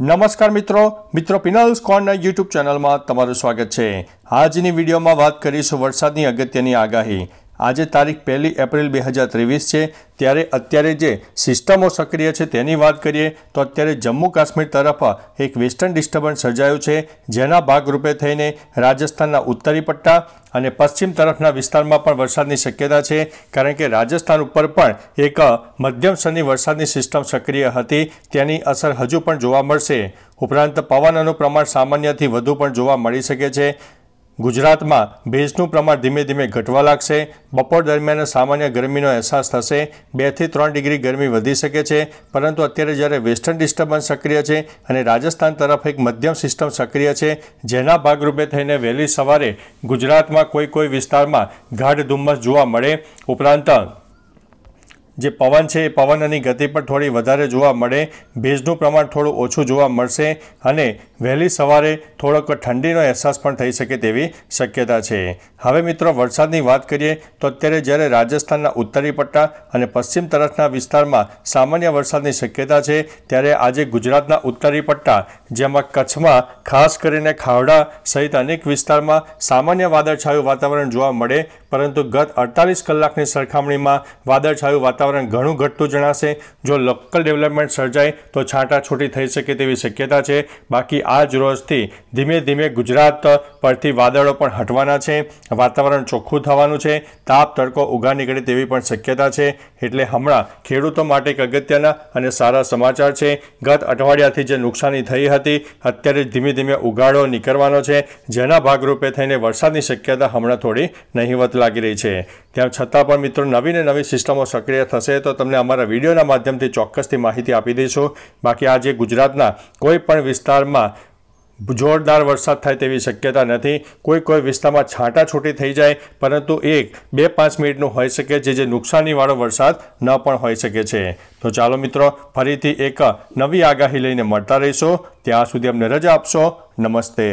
નમસ્કાર મિત્રો મિત્રો પિનલ્સ કોર્નર યુટ્યુબ ચેનલમાં તમારું સ્વાગત છે આજની વિડીયોમાં વાત કરીશું વરસાદની અગત્યની આગાહી આજે તારીખ પહેલી એપ્રિલ બે હજાર ત્રેવીસ છે ત્યારે અત્યારે જે સિસ્ટમો સક્રિય છે તેની વાત કરીએ તો અત્યારે જમ્મુ કાશ્મીર તરફ એક વેસ્ટર્ન ડિસ્ટર્બન્સ સર્જાયું છે જેના ભાગરૂપે થઈને રાજસ્થાનના ઉત્તરી પટ્ટા અને પશ્ચિમ તરફના વિસ્તારમાં પણ વરસાદની શક્યતા છે કારણ કે રાજસ્થાન ઉપર પણ એક મધ્યમ સ્તરની વરસાદની સિસ્ટમ સક્રિય હતી તેની અસર હજુ પણ જોવા મળશે ઉપરાંત પવનનું પ્રમાણ સામાન્યથી વધુ પણ જોવા મળી શકે છે ગુજરાતમાં ભેજનું પ્રમાણ ધીમે ધીમે ઘટવા લાગશે બપોર દરમિયાન સામાન્ય ગરમીનો અહેસાસ થશે બેથી ત્રણ ડિગ્રી ગરમી વધી શકે છે પરંતુ અત્યારે જ્યારે વેસ્ટર્ન ડિસ્ટર્બન્સ સક્રિય છે અને રાજસ્થાન તરફ એક મધ્યમ સિસ્ટમ સક્રિય છે જેના ભાગરૂપે થઈને વહેલી સવારે ગુજરાતમાં કોઈ કોઈ વિસ્તારમાં ગાઢ ધુમ્મસ જોવા મળે ઉપરાંત જે પવન છે એ પવનની ગતિ પણ થોડી વધારે જોવા મળે ભેજનું પ્રમાણ થોડું ઓછું જોવા મળશે અને વહેલી સવારે થોડોક ઠંડીનો અહેસાસ પણ થઈ શકે તેવી શક્યતા છે હવે મિત્રો વરસાદની વાત કરીએ તો અત્યારે જ્યારે રાજસ્થાનના ઉત્તરી પટ્ટા અને પશ્ચિમ તરફના વિસ્તારમાં સામાન્ય વરસાદની શક્યતા છે ત્યારે આજે ગુજરાતના ઉત્તરી પટ્ટા જેમાં કચ્છમાં ખાસ કરીને ખાવડા સહિત અનેક વિસ્તારમાં સામાન્ય વાદળછાયું વાતાવરણ જોવા મળે પરંતુ ગત અડતાલીસ કલાકની સરખામણીમાં વાદળછાયું વાતાવરણ ઘણું ઘટતું જણાશે જો લોકલ ડેવલપમેન્ટ સર્જાય તો છાંટાછૂટી થઈ શકે તેવી શક્યતા છે બાકી આજ રોજથી ધીમે ધીમે ગુજરાત પરથી વાદળો પણ હટવાના છે વાતાવરણ ચોખ્ખું થવાનું છે તાપ તડકો ઉગા નીકળે તેવી પણ શક્યતા છે એટલે હમણાં ખેડૂતો માટે એક અગત્યના અને સારા સમાચાર છે ગત અઠવાડિયાથી જે નુકસાની થઈ હતી અત્યારે ધીમે ધીમે ઉગાડો નીકળવાનો છે જેના ભાગરૂપે થઈને વરસાદની શક્યતા હમણાં થોડી નહીવત લાગી રહી છે ત્યાં છતાં પણ મિત્રો નવી ને નવી સિસ્ટમો સક્રિય થશે તો તમને અમારા વિડીયોના માધ્યમથી ચોક્કસથી માહિતી આપી દઈશું બાકી આજે ગુજરાતના કોઈ પણ વિસ્તારમાં જોરદાર વરસાદ થાય તેવી શક્યતા નથી કોઈ કોઈ વિસ્તારમાં છાંટાછૂટી થઈ જાય પરંતુ એક બે પાંચ મિનિટનું હોઈ શકે જે જે નુકસાનીવાળો વરસાદ ન પણ હોઈ શકે છે તો ચાલો મિત્રો ફરીથી એક નવી આગાહી લઈને મળતા રહીશું ત્યાં સુધી અમને રજા આપશો નમસ્તે